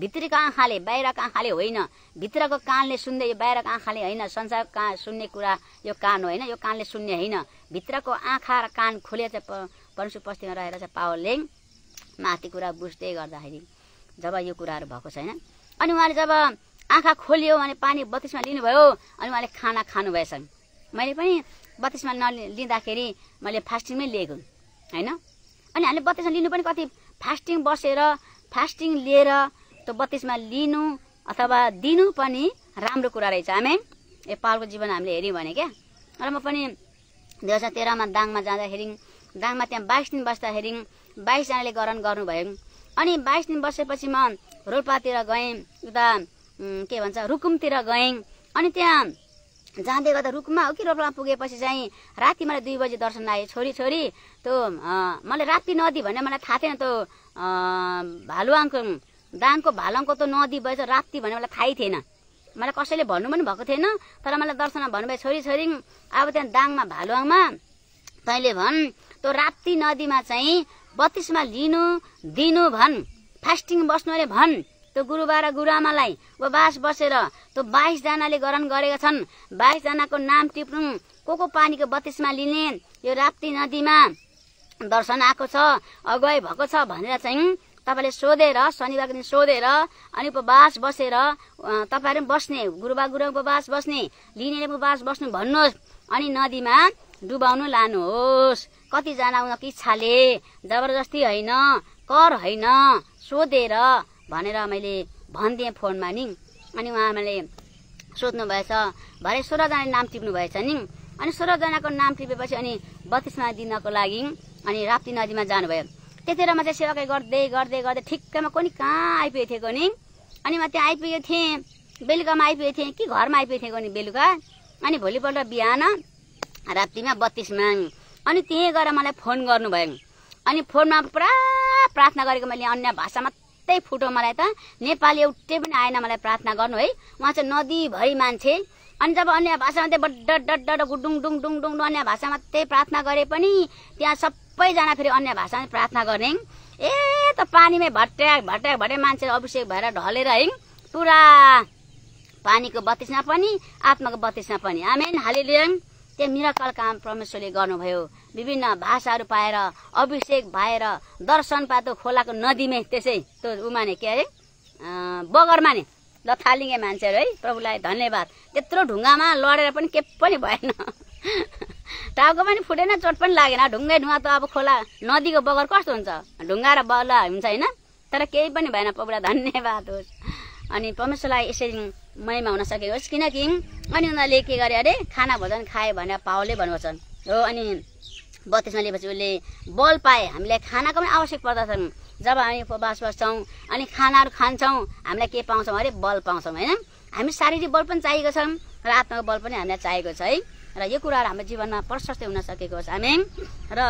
भित्रीको आँखाले बाहिरको आँखाले होइन भित्रको कानले सुन्दै यो बाहिरको आँखाले होइन संसारको का सुन्ने कुरा यो कान होइन यो कानले सुन्ने होइन भित्रको आँखा र कान खोले चाहिँ परमेश्वर पस्तीमा रहेर चाहिँ पावरले माथि कुरा बुझ्दै गर्दाखेरि जब यो कुराहरू भएको छैन अनि उहाँले जब आँखा खोलियो भने पानी बत्तिसमा लिनुभयो अनि उहाँले खाना खानुभएछ मैले पनि बत्तिसमा नलिँदाखेरि मैले फास्टिङमै लिएको होइन अनि हामीले बत्तिसमा लिनु पनि कति फास्टिङ बसेर फास्टिङ लिएर त्यो बत्तिसमा लिनु अथवा दिनु पनि राम्रो कुरा रहेछ हामी ए पालको जीवन हामीले हेऱ्यौँ भने क्या र म पनि दुई हजार तेह्रमा दाङमा जाँदाखेरि दाङमा त्यहाँ बाइस दिन बस्दाखेरि बाइसजनाले ग्रहण गर्नुभयो अनि बाइस दिन बसेपछि म रोल्पातिर गएँ उता के भन्छ रुकुमतिर गएँ अनि त्यहाँ जाँदै गर्दा रुखमा हो कि रोपमा पुगेपछि चाहिँ राति मलाई दुई बजी दर्शन आयो छोरी छोरी त्यो मलाई राति नदी भने मलाई थाहा थिएन त्यो भालुवाङको दाङको भालङको त नदी भएछ राति भने मलाई थाहै थिएन मलाई कसैले भन्नु पनि भएको थिएन तर मलाई दर्शनमा भन्नुभयो छोरी छोरी अब त्यहाँ दाङमा भालुवाङमा तैँले भन् त्यो राप्ती नदीमा चाहिँ बत्तिसमा लिनु दिनु भन् फास्टिङ बस्नु अरे भन् त्यो गुरुबा र गुरुआमालाई उपवास बसेर त्यो बाइसजनाले गरन गरेका छन् बाइसजनाको नाम टिप्नु को को पानीको बत्तिसमा लिने यो राप्ती नदीमा दर्शन आएको छ अगुवाई भएको छ भनेर चाहिँ तपाईँले सोधेर शनिबारको दिन सोधेर अनि उपवास बसेर तपाईँहरू पनि बस्ने गुरुबा गुरु उपवास बस्ने लिने उपवास बस्नु भन्नुहोस् अनि नदीमा डुबाउनु लानुहोस् कतिजना उनीहरूको इच्छाले जबरजस्ती होइन कर होइन सोधेर भनेर मैले भनिदिएँ फोनमा नि अनि उहाँ मैले भएछ भरे सोह्रजनाले नाम टिप्नु भएछ नि अनि सोह्रजनाको नाम टिपेपछि अनि बत्तिसमा दिनको लागि अनि राप्ती नदीमा जानुभयो म चाहिँ सेवाकै गर्दै गर्दै गर्दै ठिक्कमा कोनि कहाँ आइपुगेको थिएँ नि अनि म त्यहाँ आइपुगेको थिएँ बेलुकामा आइपुगेको थिएँ कि घरमा आइपुगेको थिएँ कोनि बेलुका अनि भोलिपल्ट बिहान राप्तीमा बत्तिसमा अनि त्यहीँ गएर मलाई फोन गर्नुभयो अनि फोनमा पुरा प्रार्थना गरेको मैले अन्य भाषामा यस्तै फुटो मलाई त नेपाली एउटै पनि आएन मलाई प्रार्थना गर्नु है उहाँ चाहिँ नदीभरि मान्छे अनि जब अन्य भाषामा मात्रै बड्ड डड डड गुडुङ डुङ डुङ डुङ अन्य भाषामा त्यही प्रार्थना गरे पनि त्यहाँ सबैजना फेरि अन्य भाषामा प्रार्थना गर्ने ए त पानीमै भट्ट्या भट्ट्या भट्या मान्छे अभिषेक भएर ढलेर है पुरा पानीको बत्तिसमा पनि आत्माको बत्तिसमा पनि आमेन हालिलियौँ त्यो मिराकल काम परमेश्वरले गर्नुभयो विभिन्न भाषाहरू पाएर अभिषेक भएर दर्शन पातो खोलाको नदीमै त्यसै त्यो उमाने के अरे बगरमा नि ल थालिङ्गे मान्छेहरू है प्रभुलाई धन्यवाद त्यत्रो ढुङ्गामा लडेर पनि के पनि भएन टाउको पनि फुटेन चोट पनि लागेन ढुङ्गै ढुङ्गा त अब खोला नदीको बगर कस्तो हुन्छ ढुङ्गा र बल्ला हुन्छ होइन तर केही पनि भएन प्रभुलाई धन्यवाद होस् अनि परमेश्वरलाई यसरी महिमा हुन सकेको होस् किनकि अनि उनीहरूले के गरे अरे खाना भोजन खाए भनेर पाओले भन्नुपर्छन् हो अनि बत्तिसमा लिएपछि उसले बल पाए हामीलाई खानाको पनि आवश्यक पर्दछन् जब हामी उपवास बस्छौँ अनि खानाहरू खान्छौँ हामीलाई के पाउँछौँ अरे बल पाउँछौँ होइन हामी शारीरिक बल पनि चाहिएको छ र आत्माको बल पनि हामीलाई चाहिएको छ है र यो कुराहरू हाम्रो जीवनमा प्रशस्तै हुन सकेको छ हामी र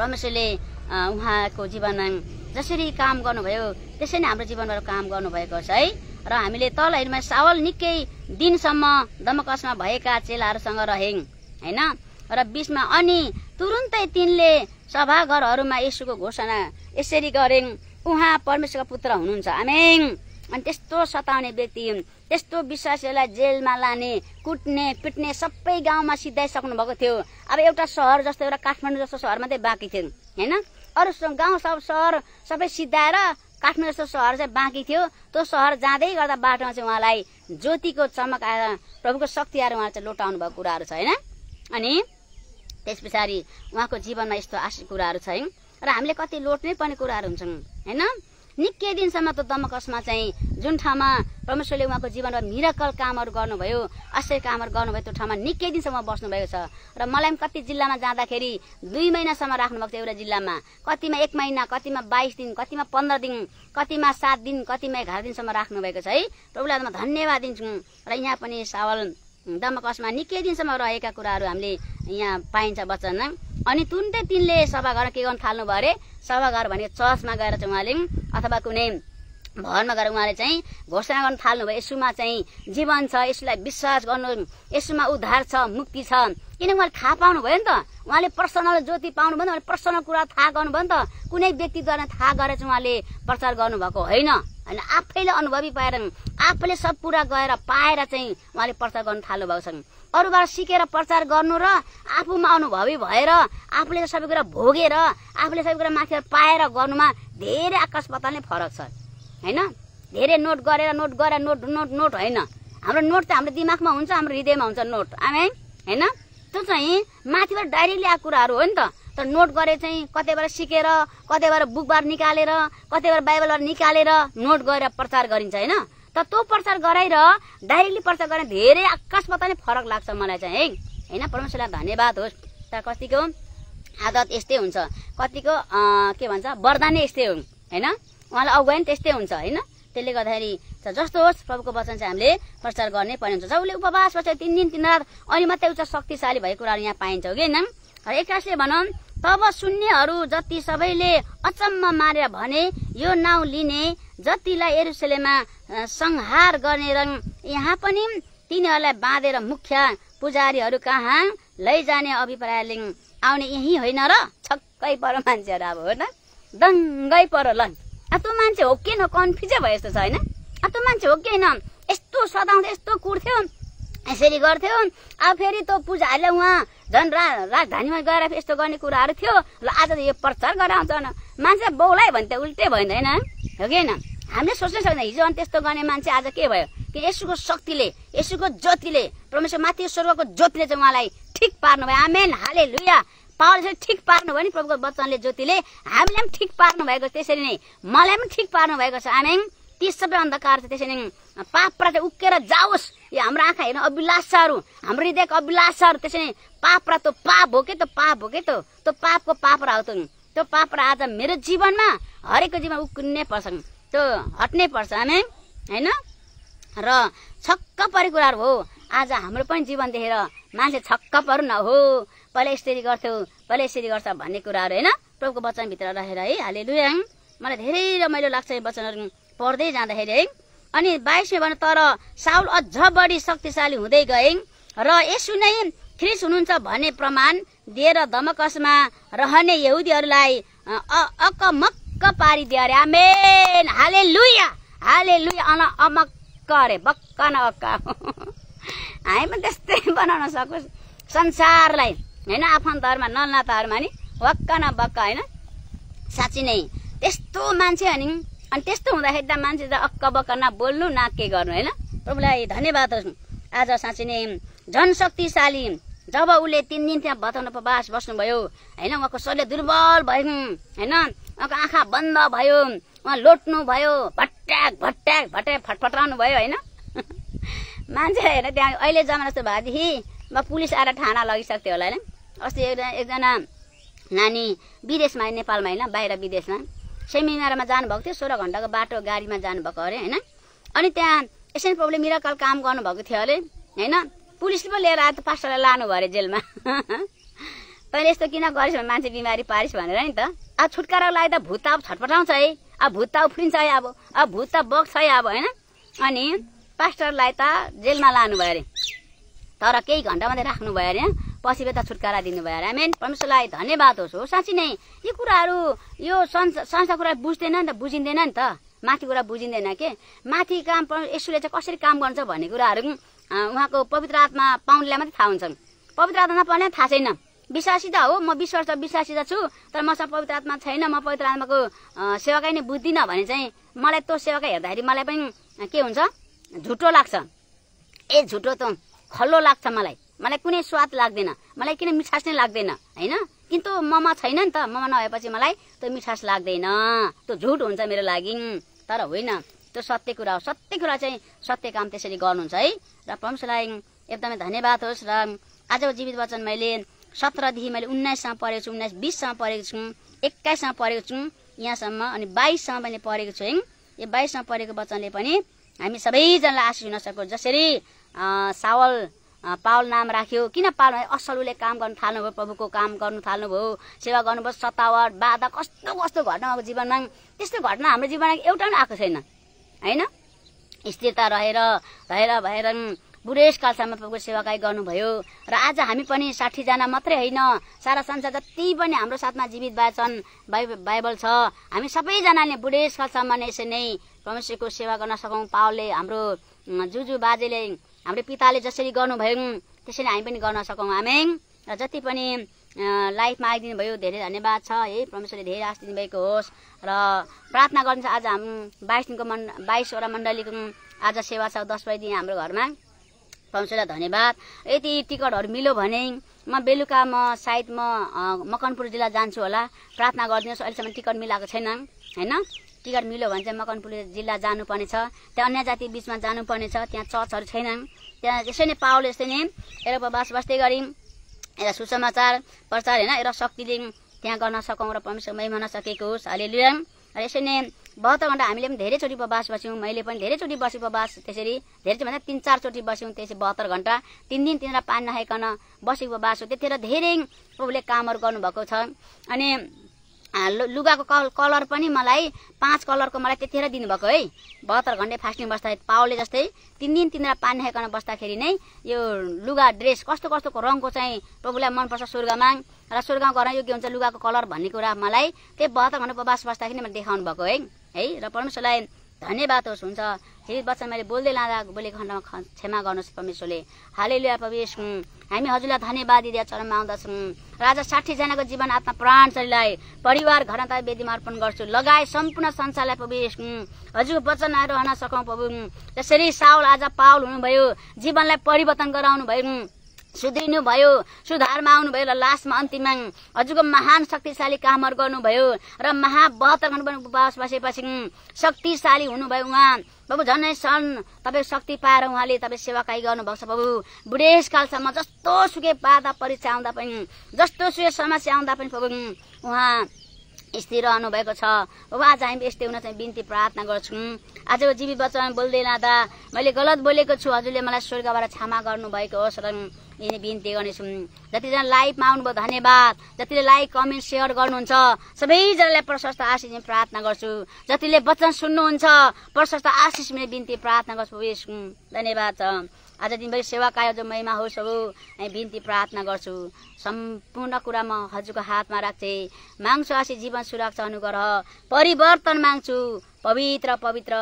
परमेश्वरले उहाँको जीवनमा जसरी काम गर्नुभयो त्यसरी नै हाम्रो जीवनबाट काम गर्नुभएको छ है र हामीले तल हिलमा सावल निकै दिनसम्म दमकसमा भएका चेलाहरूसँग रह्यौँ होइन र बिचमा अनि तुरुन्तै तिनले सभाघरहरूमा यसुको घोषणा यसरी गरेन् उहाँ परमेश्वरको पुत्र हुनुहुन्छ आमेङ अनि त्यस्तो सताउने व्यक्ति त्यस्तो विश्वासीलाई जेलमा लाने कुट्ने पिट्ने सबै गाउँमा सिद्धाइसक्नु भएको थियो अब एउटा सहर जस्तो एउटा काठमाडौँ जस्तो सहर मात्रै बाँकी थियो होइन अरू गाउँ सब सहर सबै सिद्धाएर काठमाडौँ जस्तो सहर चाहिँ बाँकी थियो त्यो सहर जाँदै गर्दा बाटोमा चाहिँ उहाँलाई ज्योतिको चमक आएर प्रभुको शक्ति आएर उहाँ चाहिँ लोटाउनु भएको कुराहरू छ होइन अनि त्यस पछाडि उहाँको जीवनमा यस्तो आशी कुराहरू छ है र हामीले कति लोट्नै पर्ने कुराहरू हुन्छौँ होइन निकै दिनसम्म त दमकसमा चाहिँ जुन ठाउँमा परमेश्वरले उहाँको जीवनमा मिराकल कामहरू गर्नुभयो असल कामहरू गर्नुभयो त्यो ठाउँमा निकै दिनसम्म बस्नुभएको छ र मलाई पनि कति जिल्लामा जाँदाखेरि दुई महिनासम्म राख्नुभएको थियो एउटा जिल्लामा कतिमा एक महिना कतिमा बाइस दिन कतिमा पन्ध्र दिन कतिमा सात दिन कतिमा एघार दिनसम्म राख्नुभएको छ है र उसलाई म धन्यवाद दिन्छु र यहाँ पनि सावल दमकसमा निकै दिनसम्म रहेका कुराहरू हामीले यहाँ पाइन्छ वचनमा अनि तुन्तै तिनले सभाघरमा के गर्नु थाल्नुभयो अरे अरे सभाघर भनेको चर्चमा गएर चाहिँ उहाँले अथवा कुनै भवनमा गएर उहाँले चाहिँ घोषणा गर्नु थाल्नुभयो यसुमा चाहिँ जीवन छ यसुलाई विश्वास गर्नु यसुमा उद्धार छ मुक्ति छ किन उहाँले थाहा पाउनुभयो नि त उहाँले पर्सनल ज्योति पाउनुभयो नि उहाँले पर्सनल कुरा थाहा गर्नुभयो नि त कुनै व्यक्तिद्वारा थाहा गरेर चाहिँ उहाँले प्रचार गर्नुभएको होइन होइन आफैले अनुभवी पाएर आफैले सब कुरा गएर पाएर चाहिँ उहाँले प्रचार गर्नु थाल्नु भएको छन् अरूबाट सिकेर प्रचार गर्नु र आफूमा अनुभवी भएर आफूले सबै कुरा भोगेर आफूले सबै कुरा माथि पाएर गर्नुमा धेरै आकाश पताल नै फरक छ होइन धेरै नोट गरेर नोट गरेर नोट नोट नोट होइन हाम्रो नोट त हाम्रो दिमागमा हुन्छ हाम्रो हृदयमा हुन्छ नोट आमै होइन त्यो चाहिँ माथिबाट डाइरेक्टली आएको कुराहरू हो नि त तर नोट गरे चाहिँ कतैबाट सिकेर कतैबाट बुकबार निकालेर कतैबाट बाइबलबाट निकालेर नोट गरेर प्रचार गरिन्छ होइन तर त्यो प्रचार गराएर डाइरेक्टली प्रचार गरेर धेरै आकाशमा नै फरक लाग्छ मलाई चाहिँ है होइन परमेश्वरलाई धन्यवाद होस् तर कतिको आदत यस्तै हुन्छ कतिको के भन्छ वरदानै यस्तै हुन् होइन उहाँलाई अगुवाई पनि त्यस्तै हुन्छ होइन त्यसले गर्दाखेरि जस्तो होस् प्रभुको वचन चाहिँ हामीले प्रचार गर्नै पर्ने हुन्छ उसले उपवास बस्छ तिन दिन तिन रात अनि मात्रै उच्च शक्तिशाली भएको कुराहरू यहाँ पाइन्छ हो कि होइन एक्कासले भनौँ तब सुन्नेहरू जति सबैले अचम्म मारेर भने यो नाउँ लिने जतिलाई एरुसेलेमा संहार गर्ने रङ यहाँ पनि तिनीहरूलाई बाँधेर मुख्य पुजारीहरू कहाँ लैजाने अभिप्रायले आउने यहीँ होइन र छक्कै पर मान्छेहरू अब होइन दङ्गै पर ल त मान्छे हो कि न कन्फ्युजै भयो जस्तो छ होइन त मान्छे हो कि होइन यस्तो सदाउँदै यस्तो कुर्थ्यो यसरी गर्थ्यो अब फेरि त्यो पूजाहरूले उहाँ झन् रा राजधानीमा गएर यस्तो गर्ने कुराहरू थियो ल आज त यो प्रचार गराउँछन् मान्छे बौलायो भने त उल्टै भइँदैन हो कि होइन हामीले सोच्नै सक्दैन हिजो अनि त्यस्तो गर्ने मान्छे आज के भयो कि यसुको शक्तिले यसुको ज्योतिले परमेश्वर माथि स्वर्गको ज्योतिले चाहिँ उहाँलाई ठिक पार्नु भयो आमेन हाले लुया चाहिँ ठिक पार्नु भयो नि प्रभुको वचनले ज्योतिले हामीले पनि ठिक पार्नु भएको छ त्यसरी नै मलाई पनि ठिक पार्नु भएको छ आमेन ती सबै अन्धकार छ त्यसरी नै पापबाट उक्केर जाओस् यो हाम्रो आँखा हेर्नु अभिलाषाहरू हाम्रो हृदयको अभिलाषाहरू त्यसरी पाप र त्यो पाप हो के त पाप हो के त त्यो पापको पाप र आउँछ त्यो पाप र आज मेरो जीवनमा हरेकको जीवन उक्किन्नै पर्छ त्यो हट्नै पर्छ हामी होइन र छक्क परेको कुराहरू हो आज हाम्रो पनि जीवन देखेर मान्छे छक्क पर न हो पहिले यसरी गर्थ्यो पहिला यसरी गर्छ भन्ने कुराहरू होइन प्रभुको वचनभित्र रहेर है हाले मलाई धेरै रमाइलो लाग्छ यो वचनहरू पढ्दै जाँदाखेरि है अनि बाइसमा भने तर साउल अझ बढी शक्तिशाली हुँदै गए र यसु नै ख्रिस हुनुहुन्छ भन्ने प्रमाण दिएर दमकसमा रहने यहुदीहरूलाई अकमक्क पारिदियो अरे आमेन हाले लुया हाले लुया अन अमक्क अरे बक्क न अक्का हामी पनि त्यस्तै बनाउन सकोस् संसारलाई होइन आफन्तहरूमा नलनाताहरूमा नि वक्क न बक्क होइन साँच्ची नै त्यस्तो मान्छे अनि अनि त्यस्तो हुँदाखेरि त मान्छे त अक्क बक्क न बोल्नु न के गर्नु होइन प्रभुलाई धन्यवाद आज साँच्ची नै जनशक्तिशाली जब उसले तिन दिन त्यहाँ बताउनु उपवास बस्नुभयो होइन उहाँको शरीर दुर्बल भयो होइन उहाँको आँखा बन्द भयो उहाँ लोट्नु भयो भट्ट्याक भट्ट्याक भट्ट्याक फटफटाउनु भयो होइन मान्छे होइन त्यहाँ अहिले जमाना जस्तो भएदेखि म पुलिस आएर थाना लगिसक्थ्यो होला होइन अस्ति एउटा एकजना नानी विदेशमा नेपालमा होइन बाहिर विदेशमा सेमिनारमा जानुभएको थियो सोह्र घन्टाको बाटो गाडीमा जानुभएको अरे होइन अनि त्यहाँ एसएन प्रभुले मिराकल काम गर्नुभएको थियो अरे होइन पुलिसले पो लिएर आएर त पास्टरलाई लानु भयो अरे जेलमा तैँले यस्तो किन गरिस् भने मान्छे बिमारी पारिस् भनेर नि त अब छुटकारा लागि त भुत अब छटपटाउँछ है अब भुत त उफ्रिन्छ है अब अब भुत त बग्छ है अब होइन अनि पास्टरलाई त जेलमा लानुभयो अरे तर केही घन्टा मात्रै राख्नुभयो अरे पछि बेता छुटकारा दिनुभयो रामेन परमेश्वरलाई धन्यवाद होस् हो साँच्ची नै यी कुराहरू यो संसार संसार कुरा बुझ्दैन नि त बुझिँदैन नि त माथि कुरा बुझिँदैन के माथि काम यसोले चाहिँ कसरी काम गर्छ भन्ने कुराहरू उहाँको पवित्र आत्मा पाउनेलाई मात्रै थाहा हुन्छ पवित्र आत्मा नपाउने थाहा छैन विश्वासी त हो म विश्वास त विश्वासी त छु तर मसँग पवित्र आत्मा छैन म पवित्र आत्माको सेवाकै नै बुझ्दिनँ भने चाहिँ मलाई त्यो सेवाकै हेर्दाखेरि मलाई पनि के हुन्छ झुटो लाग्छ ए झुटो त खल्लो लाग्छ मलाई मलाई कुनै स्वाद लाग्दैन मलाई किन मिठास नै लाग्दैन होइन किन त्यो ममा छैन नि त ममा नभएपछि मलाई त्यो मिठास लाग्दैन त्यो झुट हुन्छ मेरो लागि तर होइन त्यो सत्य कुरा हो सत्य कुरा चाहिँ सत्य काम त्यसरी गर्नुहुन्छ है र लाइङ एकदमै धन्यवाद होस् र आजको जीवित वचन मैले सत्रदेखि मैले उन्नाइससम्म पढेको छु उन्नाइस बिससम्म पढेको छु एक्काइससम्म पढेको छु यहाँसम्म अनि बाइससम्म मैले पढेको छु है यो बाइससम्म पढेको वचनले पनि हामी सबैजनालाई आशिष हुन सकोस् जसरी सावल पावल नाम राख्यो किन पाल असल उसले काम गर्नु थाल्नुभयो प्रभुको काम गर्नु थाल्नुभयो सेवा गर्नुभयो सतावट बाधा कस्तो कस्तो घटना अब जीवनमा त्यस्तो घटना हाम्रो जीवनमा एउटा पनि आएको छैन होइन स्थिरता रहेर रहेर भएर बुढेसकालसम्म प्रभुको सेवाकाई गर्नुभयो र आज हामी पनि साठीजना मात्रै होइन सारा संसार जति पनि हाम्रो साथमा जीवित वाचन बाइ बाइबल छ हामी सबैजनाले बुढेसकालसम्म नै यसरी नै परमेश्वरको सेवा गर्न सकौँ पावलले हाम्रो जुजु बाजेले हाम्रो पिताले जसरी गर्नुभयो त्यसरी हामी पनि गर्न सकौँ हामी र जति पनि लाइफमा आइदिनु भयो धेरै धन्यवाद छ है परमेश्वरले धेरै आश दिनुभएको होस् र प्रार्थना गर्नु आज हामी बाइस दिनको मन् बाइसवटा मण्डलीको आज सेवा छ दस बजीदेखि हाम्रो घरमा परमेश्वरलाई धन्यवाद यति टिकटहरू मिल्यो भने म बेलुका म सायद म मकनपुर जिल्ला जान्छु होला प्रार्थना गरिदिनुहोस् अहिलेसम्म टिकट मिलाएको छैन होइन टिकट मिल्यो भने चाहिँ मकनपुर जिल्ला जानुपर्ने छ त्यहाँ अन्य जाति बिचमा जानुपर्ने छ त्यहाँ चर्चहरू छैनन् त्यहाँ यसै नै पावल यस्तै नै एउटा बास बस्दै गरी एउटा सुसमाचार प्रचार होइन एउटा शक्तिले त्यहाँ गर्न सकौँ र परमेश्वर महिमा नसकेको होस् अहिले र यसरी नै बहत्तर घन्टा हामीले पनि धेरैचोटि उपवास बस्यौँ मैले पनि धेरैचोटि बसेँ उपवास त्यसरी धेरै भन्दा तिन चारचोटि बस्यौँ त्यसरी बहत्तर घन्टा तिन दिन तिनवटा पानी नखाइकन बसेको उपवास हो त्यतिखेर धेरै प्रभुले कामहरू गर्नुभएको छ अनि लुगाको कल कलर पनि मलाई पाँच कलरको मलाई त्यतिखेर दिनुभएको है बहत्तर घन्टे फास्टिङ बस्दा पाओले जस्तै तिन दिन तिन रात पानी खाइकन बस्दाखेरि नै यो लुगा ड्रेस कस्तो कस्तोको रङको चाहिँ प्रभुलाई मनपर्छ स्वर्गमा र स्वर्गमा गर्न योग्य हुन्छ लुगाको कलर भन्ने कुरा मलाई त्यही बहत्तर घन्टा उपवास बस्दाखेरि मैले देखाउनु भएको है है र परमेश्वरलाई धन्यवाद होस् हुन्छ फेरि बच्चा मैले बोल्दै लाँदा बोलेको खण्डमा क्षमा गर्नुहोस् परमेश्वरले हालै लिएर प्रवेश हामी हजुरलाई धन्यवाद दिँदै चरणमा आउँदछौँ राजा साठीजनाको जीवन आत्मा प्राण शरीरलाई परिवार घरता वेदीमा अर्पण गर्छु लगाए सम्पूर्ण संसारलाई प्रवेश हजुरको वचन रहन सकौँ प्रभु जसरी साउल आज पाउल हुनुभयो जीवनलाई परिवर्तन गराउनु भयो सुध्रिनु भयो सुधारमा आउनुभयो र लास्टमा अन्तिममा हजुरको महान शक्तिशाली कामहरू गर्नुभयो र उपवास बसेपछि शक्तिशाली हुनुभयो उहाँ बाबु झनै सन् तपाईँ शक्ति पाएर उहाँले तपाईँ सेवाकाई गर्नुभएको छ बाबु बुढेसकालसम्म जस्तो सुके बाधा परीक्षा आउँदा पनि जस्तो सुके समस्या आउँदा पनि बाबु उहाँ स्थिर रहनु भएको छ बाबु आज हामी यस्तै हुन चाहिँ बिन्ती प्रार्थना गर्छौँ आज जीवी बच्चामा बोल्दै त मैले गलत बोलेको छु हजुरले मलाई स्वर्गबाट क्षमा गर्नुभएको होस् र बिन्ती गर्नेछु जतिजना लाइभमा आउनुभयो धन्यवाद जतिले लाइक कमेन्ट सेयर गर्नुहुन्छ सबैजनालाई प्रशस्त आशिष म प्रार्थना गर्छु जतिले वचन सुन्नुहुन्छ प्रशस्त आशिष मेरो बिन्ती प्रार्थना गर्छु धन्यवाद छ आज दिनभरि सेवा कार्य जो महिमा होस् हो बिन्ती प्रार्थना गर्छु सम्पूर्ण कुरा म हजुरको हातमा राख्छु माग्छु आशी जीवन सुरक्षा अनुग्रह परिवर्तन माग्छु पवित्र पवित्र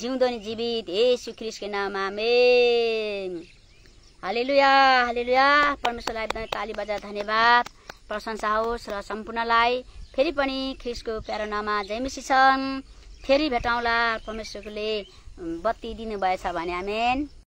जिउँदो नि जीवित हे श्री नाममा हालेलुया हालेलुया परमेश्वरलाई एकदमै ताली बजा धन्यवाद प्रशंसा होस् र सम्पूर्णलाई फेरि पनि ख्रिसको प्यारोनामा जयमिसी छन् फेरि भेटौँला परमेश्वरले बत्ती दिनुभएछ भने आमेन